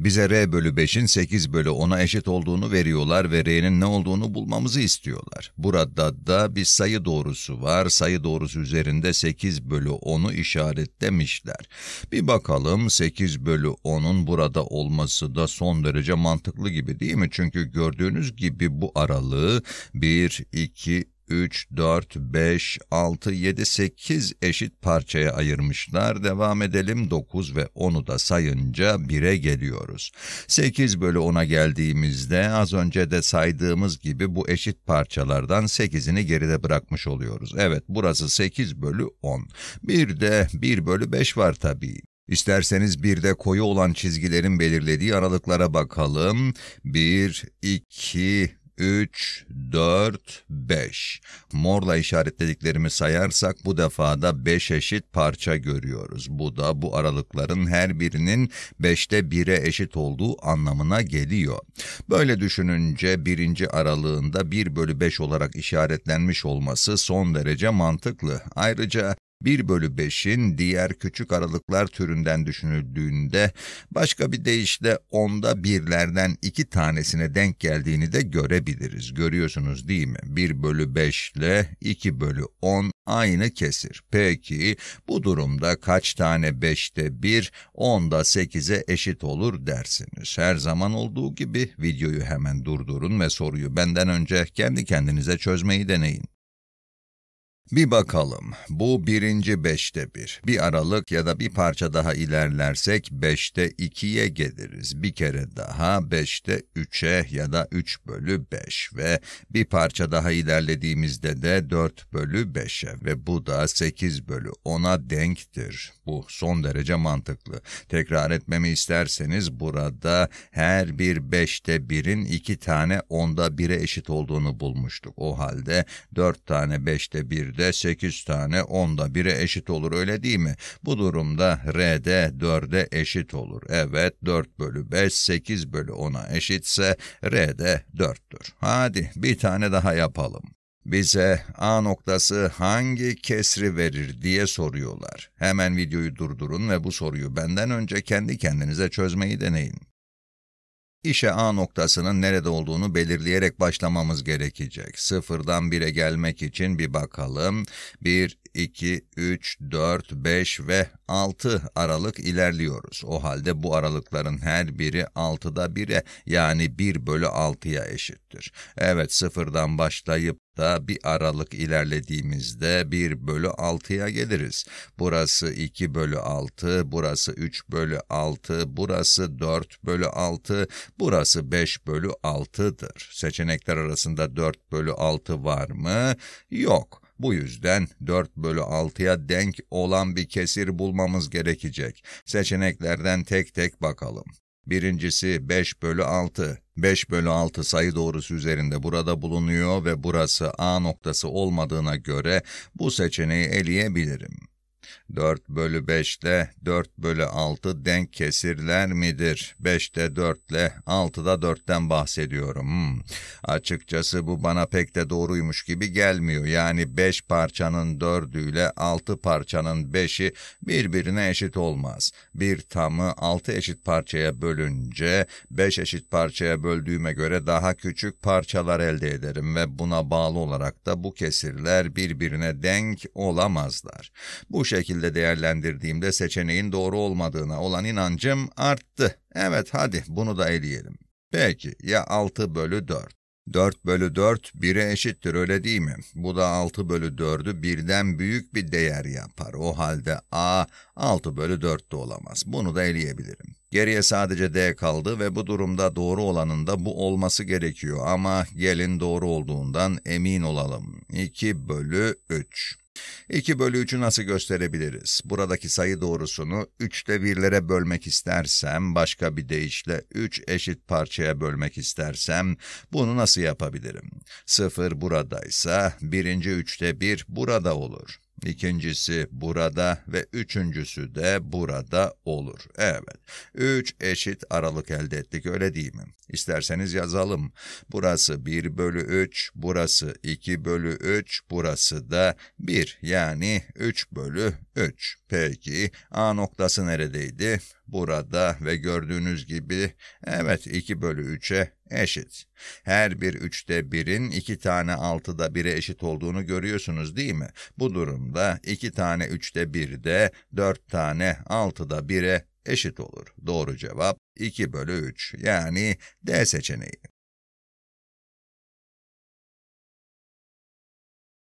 Bize R bölü 5'in 8 bölü 10'a eşit olduğunu veriyorlar ve R'nin ne olduğunu bulmamızı istiyorlar. Burada da bir sayı doğrusu var. Sayı doğrusu üzerinde 8 bölü 10'u işaretlemişler. Bir bakalım 8 bölü 10'un burada olması da son derece mantıklı gibi değil mi? Çünkü gördüğünüz gibi bu aralığı 1, 2, 3, 4, 5, 6, 7, 8 eşit parçaya ayırmışlar. Devam edelim 9 ve 10'u da sayınca 1'e geliyoruz. 8 bölü 10'a geldiğimizde az önce de saydığımız gibi bu eşit parçalardan 8'ini geride bırakmış oluyoruz. Evet burası 8 bölü 10. Bir de 1 bölü 5 var tabii. İsterseniz bir de koyu olan çizgilerin belirlediği aralıklara bakalım. 1, 2, 3, 4, 5. Morla işaretlediklerimi sayarsak bu defada 5 eşit parça görüyoruz. Bu da bu aralıkların her birinin 5'te 1'e eşit olduğu anlamına geliyor. Böyle düşününce birinci aralığında 1 bölü 5 olarak işaretlenmiş olması son derece mantıklı. Ayrıca 1 bölü 5'in diğer küçük aralıklar türünden düşünüldüğünde başka bir deyişle onda birlerden iki tanesine denk geldiğini de görebiliriz. Görüyorsunuz değil mi? 1 bölü 5 ile 2 bölü 10 aynı kesir. Peki bu durumda kaç tane 5'te 1, 10'da 8'e eşit olur dersiniz. Her zaman olduğu gibi videoyu hemen durdurun ve soruyu benden önce kendi kendinize çözmeyi deneyin. Bir bakalım, bu birinci beşte bir. Bir aralık ya da bir parça daha ilerlersek beşte ikiye geliriz. Bir kere daha beşte üçe ya da üç bölü beş ve bir parça daha ilerlediğimizde de dört bölü beşe ve bu da sekiz bölü ona denktir. Bu son derece mantıklı. Tekrar etmemi isterseniz burada her bir beşte birin iki tane onda bire eşit olduğunu bulmuştuk. O halde dört tane beşte bir 1'de 8 tane 10'da 1'e eşit olur öyle değil mi? Bu durumda R'de 4'e eşit olur. Evet 4 bölü 5 8 bölü 10'a eşitse R'de 4'tür. Hadi bir tane daha yapalım bize A noktası hangi kesri verir diye soruyorlar. Hemen videoyu durdurun ve bu soruyu benden önce kendi kendinize çözmeyi deneyin. İşe A noktasının nerede olduğunu belirleyerek başlamamız gerekecek. Sıfırdan bire gelmek için bir bakalım. 1, 2, 3, 4, 5 ve 6 aralık ilerliyoruz. O halde bu aralıkların her biri 6'da 1'e yani 1 bölü 6'ya eşittir. Evet sıfırdan başlayıp Hatta bir aralık ilerlediğimizde 1 bölü 6'ya geliriz. Burası 2 bölü 6, burası 3 bölü 6, burası 4 bölü 6, burası 5 bölü 6'dır. Seçenekler arasında 4 bölü 6 var mı? Yok. Bu yüzden 4 bölü 6'ya denk olan bir kesir bulmamız gerekecek. Seçeneklerden tek tek bakalım. Birincisi 5 bölü 6. 5 bölü 6 sayı doğrusu üzerinde burada bulunuyor ve burası A noktası olmadığına göre bu seçeneği eleyebilirim. 4 bölü 5'te 4 bölü 6 denk kesirler midir? 5'te 4 ile 6'da 4'ten bahsediyorum. Hmm. Açıkçası bu bana pek de doğruymuş gibi gelmiyor. Yani 5 parçanın 4'ü ile 6 parçanın 5'i birbirine eşit olmaz. Bir tamı 6 eşit parçaya bölünce 5 eşit parçaya böldüğüme göre daha küçük parçalar elde ederim ve buna bağlı olarak da bu kesirler birbirine denk olamazlar. Bu şekilde değerlendirdiğimde seçeneğin doğru olmadığına olan inancım arttı. Evet hadi bunu da eleyelim. Peki ya 6 bölü 4? 4 bölü 4 1'e eşittir öyle değil mi? Bu da 6 bölü 4'ü birden büyük bir değer yapar. O halde a 6 bölü 4 de olamaz. Bunu da eleyebilirim. Geriye sadece d kaldı ve bu durumda doğru olanın da bu olması gerekiyor. Ama gelin doğru olduğundan emin olalım. 2 bölü 3. 2 bölü 3'ü nasıl gösterebiliriz? Buradaki sayı doğrusunu 3'te 1'lere bölmek istersem, başka bir deyişle 3 eşit parçaya bölmek istersem, bunu nasıl yapabilirim? 0 buradaysa, birinci 3'te 1 burada olur. İkincisi burada ve üçüncüsü de burada olur. Evet, üç eşit aralık elde ettik öyle değil mi? İsterseniz yazalım. Burası 1 bölü 3, burası 2 bölü 3, burası da 1 yani 3 bölü 3. Peki A noktası neredeydi? Burada ve gördüğünüz gibi evet 2 bölü 3'e eşit. Her bir üçte birin iki tane altıda bire eşit olduğunu görüyorsunuz değil mi? Bu durumda iki tane üçte bir de dört tane altıda bire eşit olur. Doğru cevap 2 bölü 3 yani D seçeneği.